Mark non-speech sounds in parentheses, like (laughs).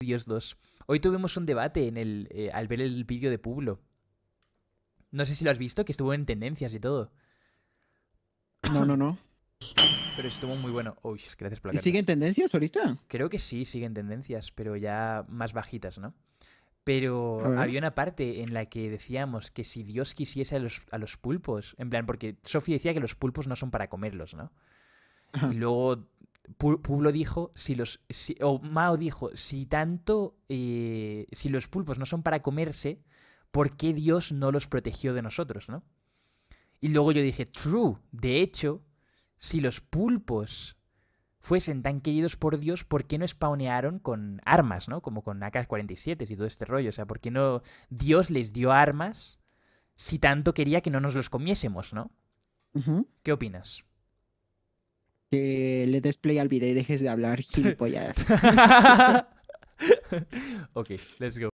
Dios 2. Hoy tuvimos un debate en el, eh, al ver el vídeo de Publo. No sé si lo has visto, que estuvo en tendencias y todo. No, no, no. Pero estuvo muy bueno. Uy, gracias por la ¿Y siguen tendencias ahorita? Creo que sí, siguen tendencias, pero ya más bajitas, ¿no? Pero había una parte en la que decíamos que si Dios quisiese a los, pulpos, en plan, porque Sofía decía que los pulpos no son para comerlos, ¿no? Y luego Publo dijo, si los, o Mao dijo, si tanto, eh, si los pulpos no son para comerse, ¿por qué Dios no los protegió de nosotros, no? Y luego yo dije, true, de hecho, si los pulpos fuesen tan queridos por Dios, ¿por qué no spawnearon con armas, no? Como con AK-47 y todo este rollo, o sea, ¿por qué no Dios les dio armas si tanto quería que no nos los comiésemos, no? ¿Qué opinas? que le des play al video y dejes de hablar (laughs) gilipollas. (laughs) ok, let's go.